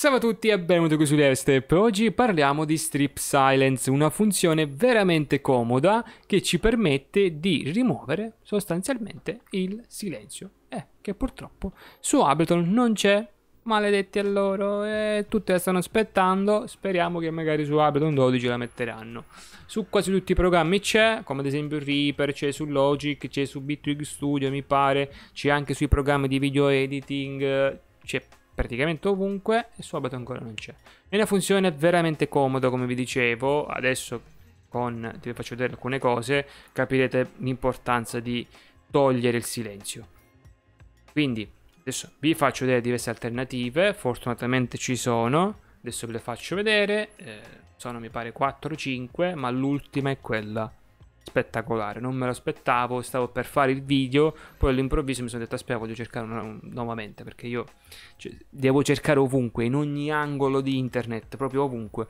Salve a tutti e benvenuti qui su Devstep. Oggi parliamo di Strip Silence, una funzione veramente comoda che ci permette di rimuovere sostanzialmente il silenzio. Eh, che purtroppo su Ableton non c'è. Maledetti a loro, eh, tutte la stanno aspettando. Speriamo che magari su Ableton 12 la metteranno. Su quasi tutti i programmi c'è, come ad esempio Reaper, c'è su Logic, c'è su Bitwig Studio, mi pare, c'è anche sui programmi di video editing, eh, c'è praticamente ovunque e Subato ancora non c'è. È una funzione veramente comoda come vi dicevo, adesso con, ti faccio vedere alcune cose, capirete l'importanza di togliere il silenzio. Quindi adesso vi faccio vedere diverse alternative, fortunatamente ci sono, adesso ve le faccio vedere, eh, sono mi pare 4 5, ma l'ultima è quella spettacolare, non me lo aspettavo, stavo per fare il video, poi all'improvviso mi sono detto aspetta voglio cercare una, un, nuovamente perché io cioè, devo cercare ovunque, in ogni angolo di internet, proprio ovunque.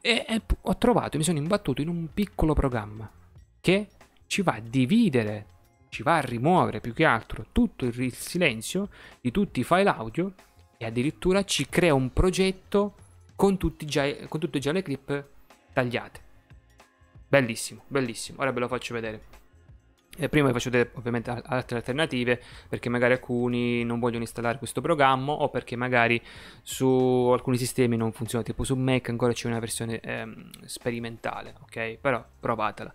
E, e ho trovato, mi sono imbattuto in un piccolo programma che ci va a dividere, ci va a rimuovere più che altro tutto il, il silenzio di tutti i file audio e addirittura ci crea un progetto con, già, con tutte già le clip tagliate. Bellissimo, bellissimo. Ora ve lo faccio vedere. E eh, prima vi faccio vedere ovviamente altre alternative perché magari alcuni non vogliono installare questo programma o perché magari su alcuni sistemi non funziona, tipo su Mac ancora c'è una versione ehm, sperimentale, ok? Però provatela.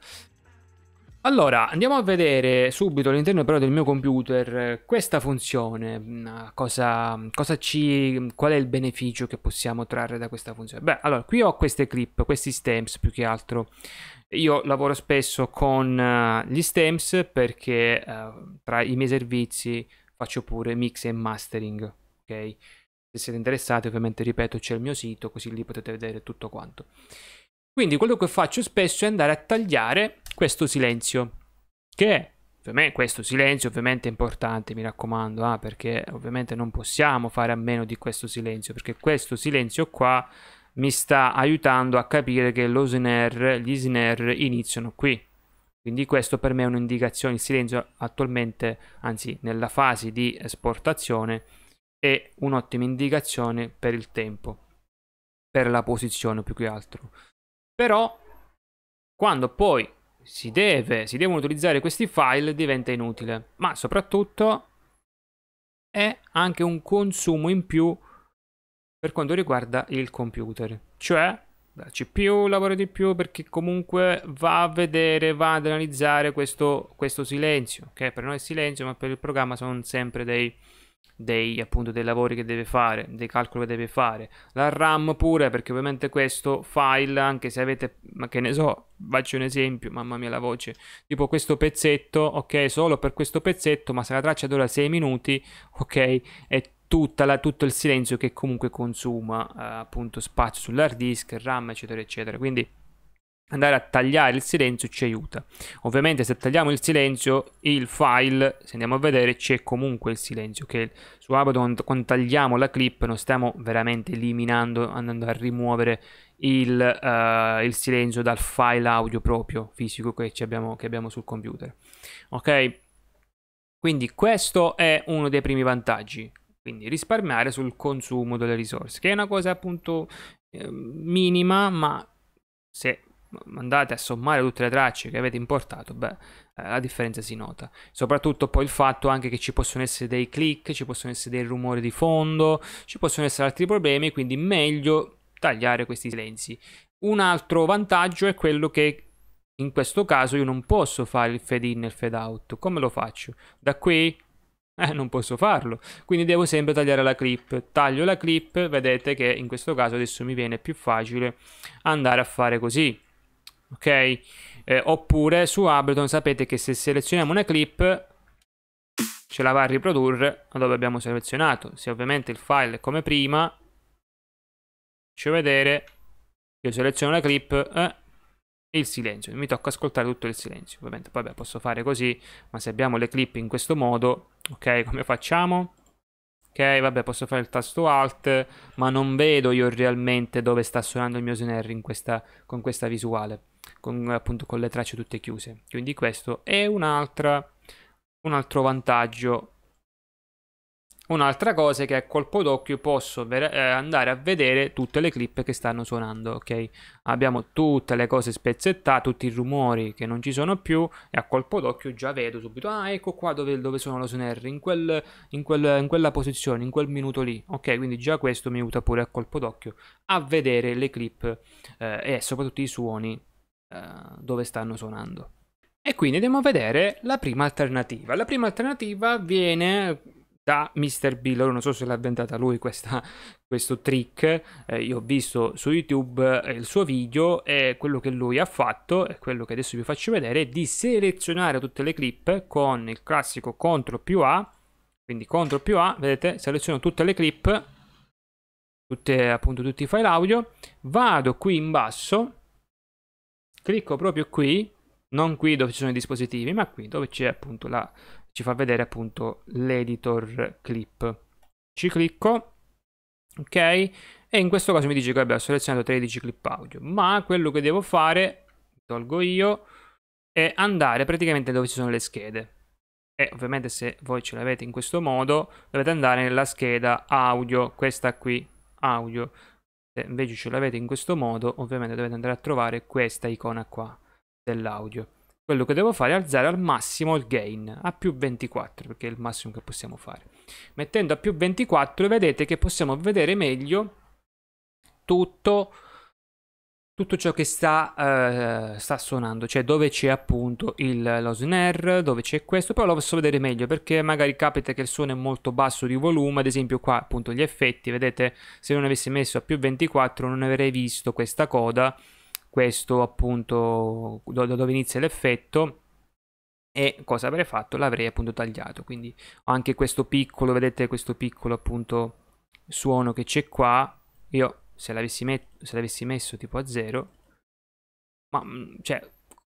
Allora, andiamo a vedere subito all'interno però del mio computer eh, questa funzione, mm, ah, cosa, cosa ci, qual è il beneficio che possiamo trarre da questa funzione. Beh, allora, qui ho queste clip, questi stamps più che altro io lavoro spesso con uh, gli stems perché uh, tra i miei servizi faccio pure mix e mastering, ok? Se siete interessati ovviamente ripeto c'è il mio sito così lì potete vedere tutto quanto. Quindi quello che faccio spesso è andare a tagliare questo silenzio che per me questo silenzio ovviamente è importante, mi raccomando, ah, perché ovviamente non possiamo fare a meno di questo silenzio, perché questo silenzio qua mi sta aiutando a capire che lo snare, gli snare iniziano qui. Quindi questo per me è un'indicazione, il silenzio attualmente, anzi nella fase di esportazione, è un'ottima indicazione per il tempo, per la posizione più che altro. Però quando poi si, deve, si devono utilizzare questi file diventa inutile, ma soprattutto è anche un consumo in più per quanto riguarda il computer. Cioè, la CPU lavora di più perché comunque va a vedere, va ad analizzare questo, questo silenzio, che per noi è silenzio, ma per il programma sono sempre dei, dei, appunto, dei lavori che deve fare, dei calcoli che deve fare. La RAM pure, perché ovviamente questo file, anche se avete, ma che ne so, faccio un esempio, mamma mia la voce, tipo questo pezzetto, ok, solo per questo pezzetto, ma se la traccia dura 6 minuti, ok, è la, tutto il silenzio che comunque consuma eh, appunto spazio sull'hard disk, RAM, eccetera, eccetera. Quindi andare a tagliare il silenzio ci aiuta. Ovviamente se tagliamo il silenzio, il file, se andiamo a vedere, c'è comunque il silenzio, che su Abaddon quando tagliamo la clip non stiamo veramente eliminando, andando a rimuovere il, uh, il silenzio dal file audio proprio, fisico che abbiamo, che abbiamo sul computer. Ok? Quindi questo è uno dei primi vantaggi. Quindi risparmiare sul consumo delle risorse, che è una cosa appunto eh, minima, ma se andate a sommare tutte le tracce che avete importato, beh, eh, la differenza si nota. Soprattutto poi il fatto anche che ci possono essere dei click, ci possono essere dei rumori di fondo, ci possono essere altri problemi, quindi meglio tagliare questi silenzi. Un altro vantaggio è quello che in questo caso io non posso fare il fade in e il fade out. Come lo faccio? Da qui eh, non posso farlo, quindi devo sempre tagliare la clip. Taglio la clip, vedete che in questo caso adesso mi viene più facile andare a fare così. Ok? Eh, oppure su Ableton sapete che se selezioniamo una clip ce la va a riprodurre dove abbiamo selezionato. Se ovviamente il file è come prima, faccio vedere, io seleziono la clip, eh, il silenzio, mi tocca ascoltare tutto il silenzio. Ovviamente, vabbè, posso fare così, ma se abbiamo le clip in questo modo, ok, come facciamo? Ok, vabbè, posso fare il tasto Alt, ma non vedo io realmente dove sta suonando il mio snare in questa, con questa visuale, con, appunto con le tracce tutte chiuse. Quindi questo è un, un altro vantaggio Un'altra cosa è che a colpo d'occhio posso eh, andare a vedere tutte le clip che stanno suonando, ok? Abbiamo tutte le cose spezzettate, tutti i rumori che non ci sono più e a colpo d'occhio già vedo subito, ah ecco qua dove, dove sono lo snare, in, quel, in, quel, in quella posizione, in quel minuto lì, ok? Quindi già questo mi aiuta pure a colpo d'occhio a vedere le clip eh, e soprattutto i suoni eh, dove stanno suonando. E quindi andiamo a vedere la prima alternativa. La prima alternativa viene da Mr. B. non so se l'ha inventata lui questa, questo trick. Eh, io ho visto su YouTube eh, il suo video e quello che lui ha fatto, e quello che adesso vi faccio vedere, è di selezionare tutte le clip con il classico CTRL più A. Quindi CTRL più A, vedete, seleziono tutte le clip, tutte, appunto tutti i file audio, vado qui in basso, clicco proprio qui, non qui dove ci sono i dispositivi, ma qui dove c'è appunto la ci fa vedere appunto l'editor clip. Ci clicco, ok? E in questo caso mi dice che abbia selezionato 13 clip audio, ma quello che devo fare, tolgo io, è andare praticamente dove ci sono le schede. E ovviamente se voi ce l'avete in questo modo, dovete andare nella scheda audio, questa qui, audio. Se invece ce l'avete in questo modo, ovviamente dovete andare a trovare questa icona qua dell'audio quello che devo fare è alzare al massimo il gain a più 24 perché è il massimo che possiamo fare mettendo a più 24 vedete che possiamo vedere meglio tutto, tutto ciò che sta, eh, sta suonando cioè dove c'è appunto il, lo snare dove c'è questo però lo posso vedere meglio perché magari capita che il suono è molto basso di volume ad esempio qua appunto gli effetti vedete se non avessi messo a più 24 non avrei visto questa coda questo appunto da dove inizia l'effetto e cosa avrei fatto? L'avrei appunto tagliato, quindi ho anche questo piccolo, vedete questo piccolo appunto suono che c'è qua, io se l'avessi, met- se l'avessi messo tipo a zero ma mm, cioè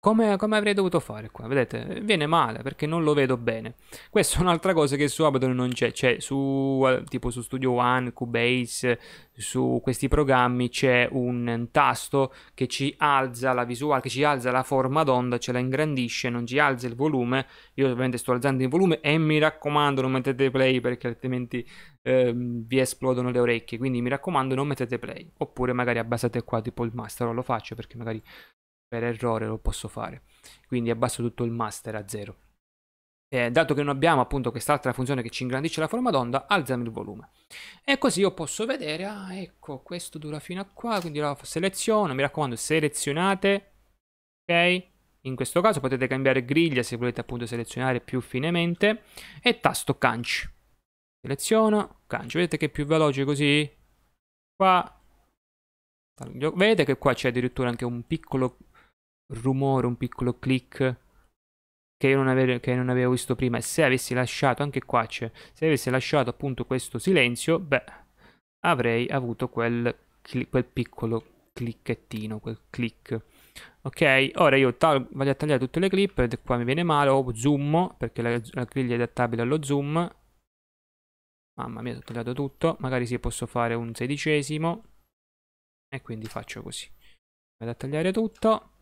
come, come, avrei dovuto fare qua? Vedete, viene male perché non lo vedo bene. Questa è un'altra cosa che su Abaddon non c'è, cioè su eh, tipo su Studio One, Cubase, su questi programmi c'è un tasto che ci alza la visuale, che ci alza la forma d'onda, ce la ingrandisce, non ci alza il volume. Io ovviamente sto alzando il volume e mi raccomando non mettete play perché altrimenti eh, vi esplodono le orecchie, quindi mi raccomando non mettete play, oppure magari abbassate qua tipo il master, lo faccio perché magari per errore lo posso fare. Quindi abbasso tutto il master a zero Eh, dato che non abbiamo appunto quest'altra funzione che ci ingrandisce la forma d'onda, alziamo il volume. E così io posso vedere, ah ecco, questo dura fino a qua, quindi la seleziono, mi raccomando selezionate, ok? In questo caso potete cambiare griglia se volete appunto selezionare più finemente e tasto canci. Seleziono, canci, vedete che è più veloce così? Qua, vedete che qua c'è addirittura anche un piccolo rumore, un piccolo click che io non, ave- che non avevo visto prima. E se avessi lasciato, anche qua c'è, se avessi lasciato appunto questo silenzio, beh, avrei avuto quel, cli- quel piccolo clicchettino, quel click. Ok, ora io tal- vado a tagliare tutte le clip ed qua mi viene male, o zoom, perché la, la griglia è adattabile allo zoom. Mamma mia, ho tagliato tutto, magari sì posso fare un sedicesimo. E quindi faccio così. Vado a tagliare tutto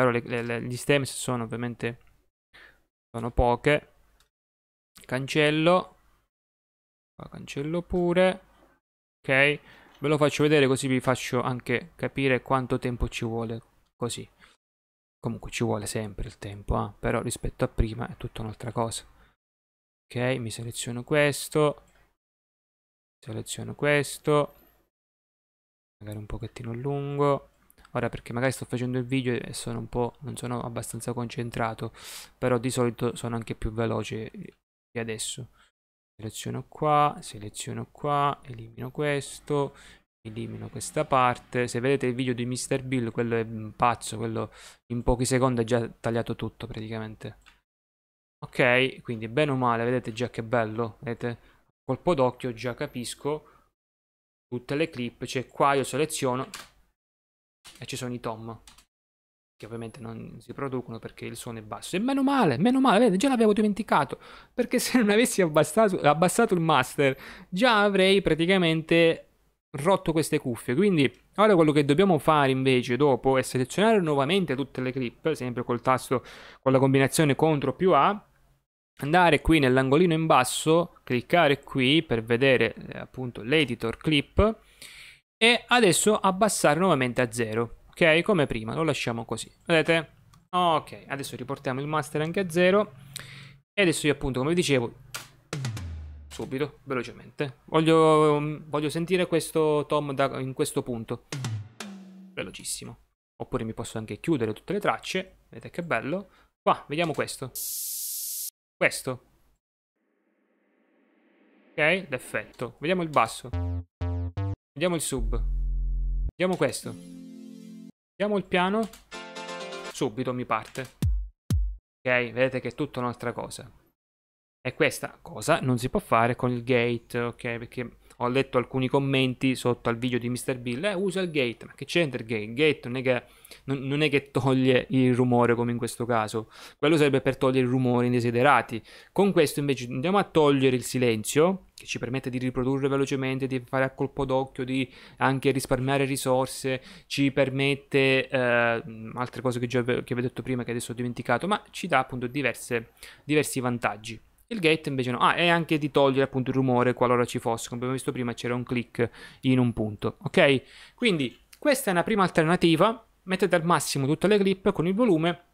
ovvero le, le, gli stems sono ovviamente sono poche cancello cancello pure ok ve lo faccio vedere così vi faccio anche capire quanto tempo ci vuole così comunque ci vuole sempre il tempo eh? però rispetto a prima è tutta un'altra cosa ok mi seleziono questo seleziono questo magari un pochettino lungo ora perché magari sto facendo il video e sono un po' non sono abbastanza concentrato però di solito sono anche più veloce di adesso seleziono qua seleziono qua elimino questo elimino questa parte se vedete il video di Mr. Bill quello è pazzo quello in pochi secondi è già tagliato tutto praticamente ok quindi bene o male vedete già che bello vedete colpo d'occhio già capisco tutte le clip cioè qua io seleziono e ci sono i tom, che ovviamente non si producono perché il suono è basso. E meno male, meno male, vedete, già l'avevo dimenticato, perché se non avessi abbassato, abbassato il master, già avrei praticamente rotto queste cuffie. Quindi ora quello che dobbiamo fare invece dopo è selezionare nuovamente tutte le clip, sempre col tasto con la combinazione CTRL più A, andare qui nell'angolino in basso, cliccare qui per vedere eh, appunto l'editor clip e adesso abbassare nuovamente a 0 ok come prima lo lasciamo così vedete ok adesso riportiamo il master anche a 0 e adesso io appunto come vi dicevo subito velocemente voglio, mm, voglio sentire questo tom da, in questo punto velocissimo oppure mi posso anche chiudere tutte le tracce vedete che bello qua vediamo questo questo ok l'effetto vediamo il basso Vediamo il sub. Vediamo questo. Vediamo il piano. Subito mi parte. Ok, vedete che è tutta un'altra cosa. E questa cosa non si può fare con il gate, ok, perché ho letto alcuni commenti sotto al video di Mr. Bill, eh, usa il gate, ma che c'entra il gate? Il gate non è, che, non, non è, che, toglie il rumore come in questo caso, quello serve per togliere i rumori indesiderati. Con questo invece andiamo a togliere il silenzio, che ci permette di riprodurre velocemente, di fare a colpo d'occhio, di anche risparmiare risorse, ci permette eh, altre cose che, già, che avevo detto prima che adesso ho dimenticato, ma ci dà appunto diverse, diversi vantaggi. Il gate invece no. Ah, e anche di togliere appunto il rumore qualora ci fosse. Come abbiamo visto prima c'era un click in un punto. Ok? Quindi questa è una prima alternativa. Mettete al massimo tutte le clip con il volume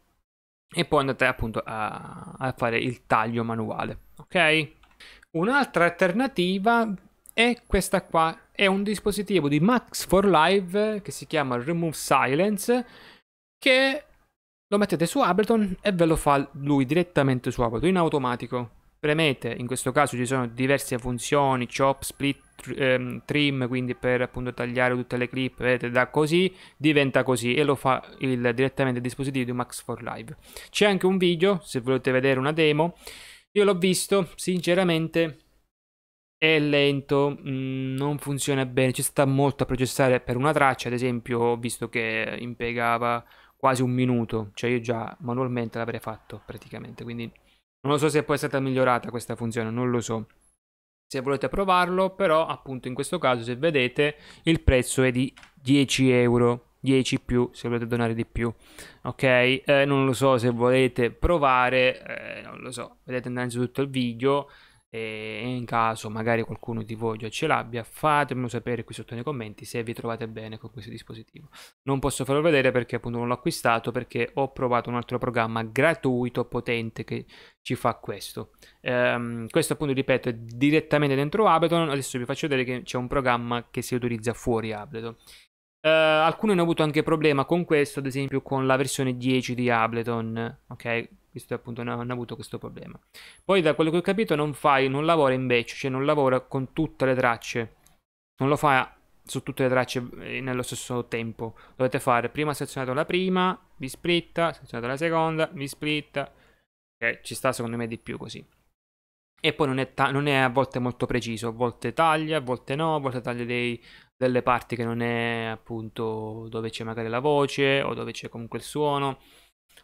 e poi andate appunto a, a fare il taglio manuale. Ok? Un'altra alternativa è questa qua. È un dispositivo di Max 4 Live che si chiama Remove Silence che lo mettete su Ableton e ve lo fa lui direttamente su Ableton in automatico. Premete, in questo caso ci sono diverse funzioni, chop, split, ehm, trim, quindi per appunto tagliare tutte le clip, vedete da così diventa così e lo fa il, direttamente il dispositivo di Max 4 Live. C'è anche un video, se volete vedere una demo, io l'ho visto, sinceramente è lento, mh, mm, non funziona bene, ci sta molto a processare per una traccia, ad esempio ho visto che impiegava quasi un minuto, cioè io già manualmente l'avrei fatto praticamente, quindi non lo so se è poi è stata migliorata questa funzione, non lo so. Se volete provarlo, però appunto in questo caso se vedete il prezzo è di 10 euro. 10 più se volete donare di più ok eh, non lo so se volete provare eh, non lo so vedete innanzitutto il video e in caso magari qualcuno di voi già ce l'abbia fatemelo sapere qui sotto nei commenti se vi trovate bene con questo dispositivo non posso farlo vedere perché appunto non l'ho acquistato perché ho provato un altro programma gratuito potente che ci fa questo ehm, questo appunto ripeto è direttamente dentro Ableton adesso vi faccio vedere che c'è un programma che si utilizza fuori Ableton Uh, alcuni hanno avuto anche problema con questo, ad esempio con la versione 10 di Ableton, ok? Questo appunto hanno, hanno avuto questo problema. Poi da quello che ho capito non, fai, non lavora in batch, cioè non lavora con tutte le tracce, non lo fa su tutte le tracce eh, nello stesso tempo. Dovete fare prima selezionate la prima, vi splitta, selezionate la seconda, vi splitta, okay? ci sta secondo me di più così. E poi non è, non è, a volte molto preciso, a volte taglia, a volte no, a volte taglia dei, delle parti che non è appunto dove c'è magari la voce o dove c'è comunque il suono.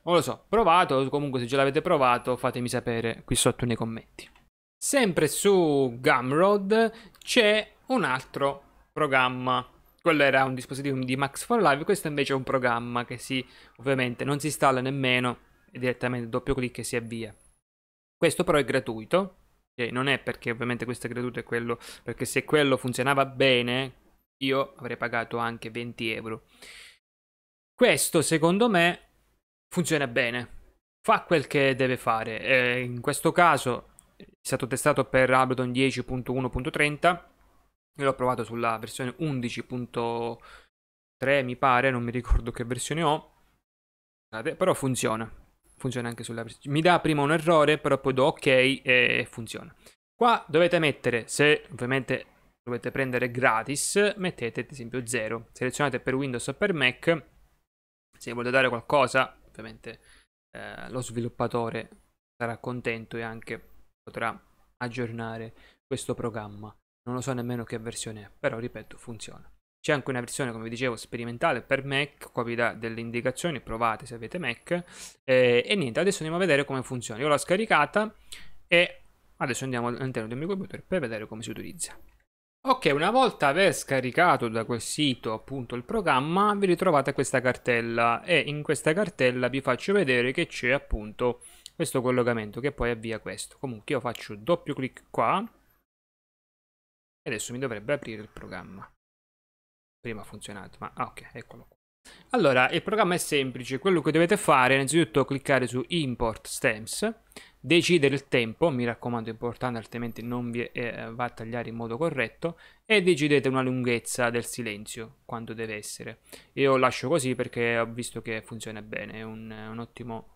Non lo so, provato, comunque se ce l'avete provato fatemi sapere qui sotto nei commenti. Sempre su Gumroad c'è un altro programma. Quello era un dispositivo di Max for Live, questo invece è un programma che si ovviamente non si installa nemmeno e direttamente doppio clic e si avvia. Questo però è gratuito, cioè non è perché ovviamente questo è gratuito è quello, perché se quello funzionava bene io avrei pagato anche 20 euro. Questo secondo me funziona bene, fa quel che deve fare. Eh, in questo caso è stato testato per Ableton 10.1.30, io l'ho provato sulla versione 11.3 mi pare, non mi ricordo che versione ho, però funziona. Funziona anche sulla versione. Mi dà prima un errore, però poi do ok e funziona. Qua dovete mettere, se ovviamente dovete prendere gratis, mettete ad esempio 0. Selezionate per Windows o per Mac. Se volete dare qualcosa, ovviamente eh, lo sviluppatore sarà contento e anche potrà aggiornare questo programma. Non lo so nemmeno che versione è, però ripeto, funziona. C'è anche una versione, come vi dicevo, sperimentale per Mac, qua vi dà delle indicazioni, provate se avete Mac. Eh, e niente, adesso andiamo a vedere come funziona. Io l'ho scaricata e adesso andiamo all'interno del mio computer per vedere come si utilizza. Ok, una volta aver scaricato da quel sito appunto il programma, vi ritrovate questa cartella e in questa cartella vi faccio vedere che c'è appunto questo collegamento che poi avvia questo. Comunque io faccio doppio clic qua e adesso mi dovrebbe aprire il programma. Prima ha funzionato, ma ah, ok, eccolo qua. Allora, il programma è semplice, quello che dovete fare è innanzitutto cliccare su Import Stamps, decidere il tempo, mi raccomando è importante altrimenti non vi eh, va a tagliare in modo corretto, e decidete una lunghezza del silenzio, quando deve essere. Io lascio così perché ho visto che funziona bene, è un, un ottimo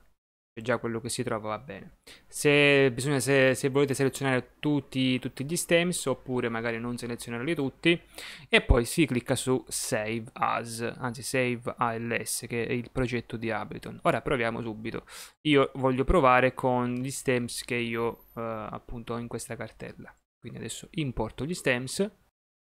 già quello che si trova va bene. Se, bisogna, se, se volete selezionare tutti, tutti, gli stems oppure magari non selezionarli tutti e poi si clicca su Save As, anzi Save ALS che è il progetto di Ableton. Ora proviamo subito. Io voglio provare con gli stems che io eh, appunto ho in questa cartella. Quindi adesso importo gli stems.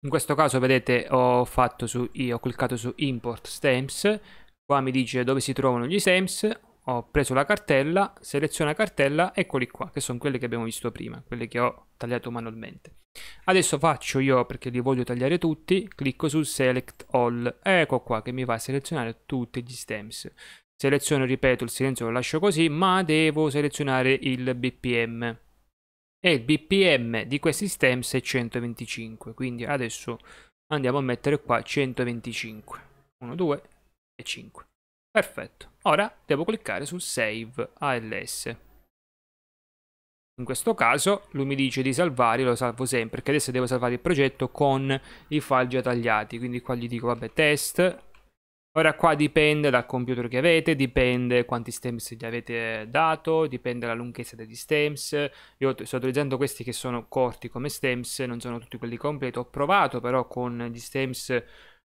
In questo caso vedete ho, fatto su, io ho cliccato su Import Stems. Qua mi dice dove si trovano gli stems, ho preso la cartella, seleziona cartella, eccoli qua, che sono quelle che abbiamo visto prima, quelle che ho tagliato manualmente. Adesso faccio io, perché li voglio tagliare tutti, clicco su Select All, ecco qua che mi va a selezionare tutti gli stems. Seleziono, ripeto, il silenzio lo lascio così, ma devo selezionare il BPM. E il BPM di questi stems è 125, quindi adesso andiamo a mettere qua 125. 1, 2 e 5. Perfetto, ora devo cliccare su Save ALS. In questo caso lui mi dice di salvare, io lo salvo sempre, perché adesso devo salvare il progetto con i file già tagliati, quindi qua gli dico vabbè test, ora qua dipende dal computer che avete, dipende quanti stems gli avete dato, dipende dalla lunghezza degli stems, io sto utilizzando questi che sono corti come stems, non sono tutti quelli completi, ho provato però con gli stems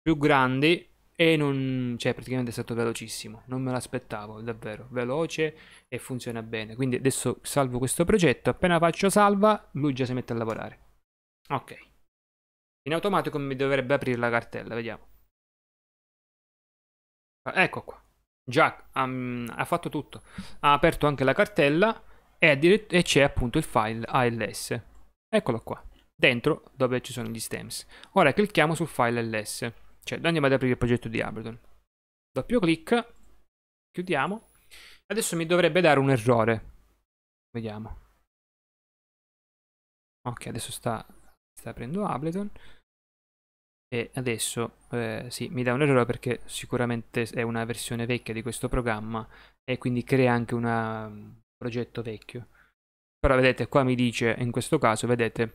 più grandi e non, cioè, praticamente è stato velocissimo, non me l'aspettavo, davvero, veloce e funziona bene. Quindi adesso salvo questo progetto, appena faccio salva, lui già si mette a lavorare. Ok. In automatico mi dovrebbe aprire la cartella, vediamo. Ah, ecco qua. Già um, ha fatto tutto. Ha aperto anche la cartella e, e c'è appunto il file ALS. Eccolo qua. Dentro dove ci sono gli stems. Ora clicchiamo sul file ALS cioè andiamo ad aprire il progetto di Ableton doppio clic chiudiamo adesso mi dovrebbe dare un errore vediamo ok adesso sta, sta aprendo Ableton e adesso eh, sì, mi dà un errore perché sicuramente è una versione vecchia di questo programma e quindi crea anche una, un mm, progetto vecchio però vedete qua mi dice in questo caso vedete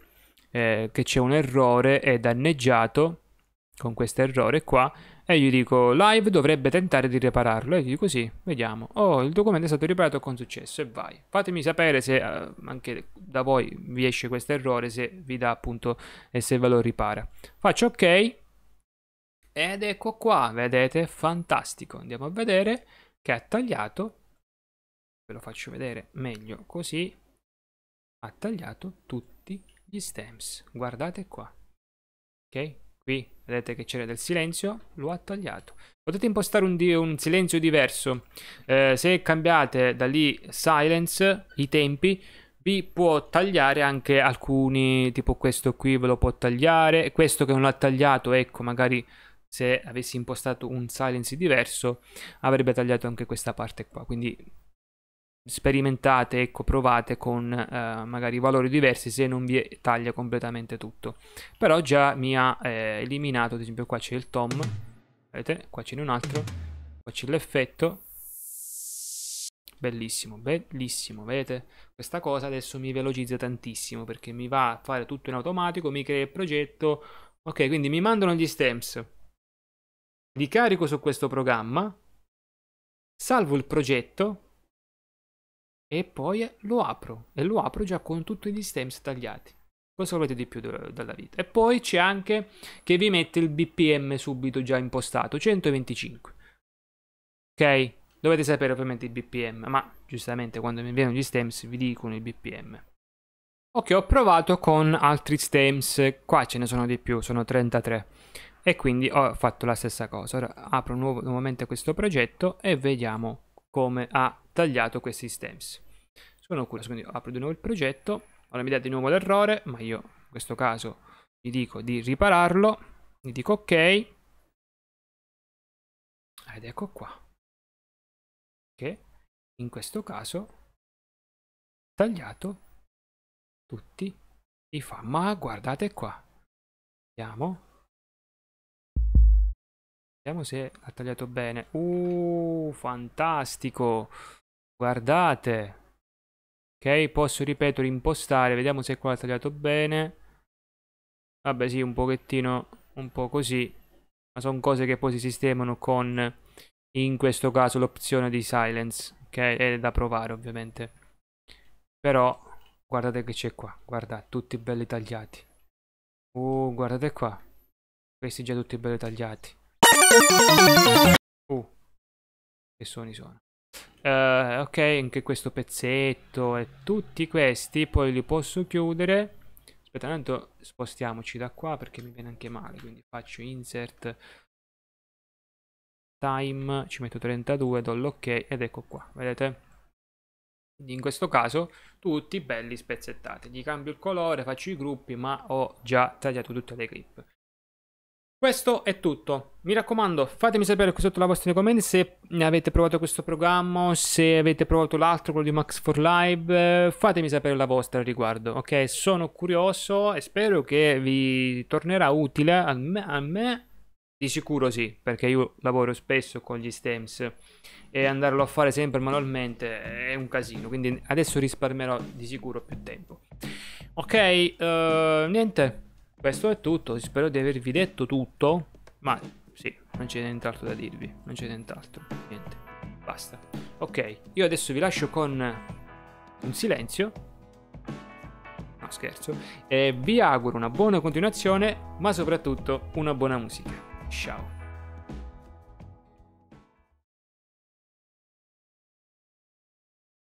eh, che c'è un errore è danneggiato con questo errore qua e gli dico live dovrebbe tentare di ripararlo e gli dico sì, vediamo. Oh, il documento è stato riparato con successo e vai. Fatemi sapere se eh, anche da voi vi esce questo errore, se vi dà appunto e se ve lo ripara. Faccio ok ed ecco qua, vedete, fantastico. Andiamo a vedere che ha tagliato, ve lo faccio vedere meglio così, ha tagliato tutti gli stems. Guardate qua, ok? Qui Vedete che c'era del silenzio, lo ha tagliato. Potete impostare un, di un silenzio diverso. Eh, se cambiate da lì silence, i tempi, vi può tagliare anche alcuni, tipo questo qui ve lo può tagliare, questo che non ha tagliato, ecco, magari se avessi impostato un silence diverso avrebbe tagliato anche questa parte qua, quindi sperimentate, ecco, provate con eh, magari valori diversi se non vi taglia completamente tutto. Però già mi ha eh, eliminato, ad esempio qua c'è il tom, vedete? Qua ce n'è un altro, qua c'è l'effetto. Bellissimo, bellissimo, vedete? Questa cosa adesso mi velocizza tantissimo perché mi va a fare tutto in automatico, mi crea il progetto. Ok, quindi mi mandano gli stems, li carico su questo programma, salvo il progetto, e poi lo apro e lo apro già con tutti gli stems tagliati. Cosa volete di più dalla vita? E poi c'è anche che vi mette il BPM subito già impostato, 125. Ok? Dovete sapere ovviamente il BPM, ma giustamente quando mi inviano gli stems vi dicono il BPM. Ok, ho provato con altri stems, qua ce ne sono di più, sono 33. E quindi ho fatto la stessa cosa. Ora apro nuovo, nuovamente questo progetto e vediamo come ha tagliato questi stems. Sono curioso, quindi apro di nuovo il progetto, ora mi dà di nuovo l'errore, ma io in questo caso gli dico di ripararlo, gli dico ok, ed ecco qua, che in questo caso ha tagliato tutti i fa, ma guardate qua, vediamo, Vediamo se ha tagliato bene. Uh, fantastico. Guardate. Ok, posso, ripeto, rimpostare. Vediamo se qua ha tagliato bene. Vabbè, sì, un pochettino, un po' così. Ma sono cose che poi si sistemano con, in questo caso, l'opzione di silence. Ok, è da provare, ovviamente. Però, guardate che c'è qua. Guardate, tutti belli tagliati. Uh, guardate qua. Questi già tutti belli tagliati. Uh, che suoni sono? Uh, eh, ok, anche questo pezzetto e tutti questi poi li posso chiudere. Aspetta, tanto spostiamoci da qua perché mi viene anche male, quindi faccio insert time, ci metto 32, do l'ok ed ecco qua, vedete? in questo caso tutti belli spezzettati, gli cambio il colore, faccio i gruppi ma ho già tagliato tutte le clip. Questo è tutto. Mi raccomando, fatemi sapere qui sotto la vostra nei commenti se avete provato questo programma, se avete provato l'altro, quello di Max for Live. Fatemi sapere la vostra al riguardo, ok? Sono curioso e spero che vi tornerà utile a me, a me di sicuro sì, perché io lavoro spesso con gli stems e andarlo a fare sempre manualmente è un casino, quindi adesso risparmierò di sicuro più tempo. Ok, uh, niente, questo è tutto, spero di avervi detto tutto, ma sì, non c'è nient'altro da dirvi, non c'è nient'altro, niente, basta. Ok, io adesso vi lascio con un silenzio, no scherzo, e vi auguro una buona continuazione, ma soprattutto una buona musica. Ciao.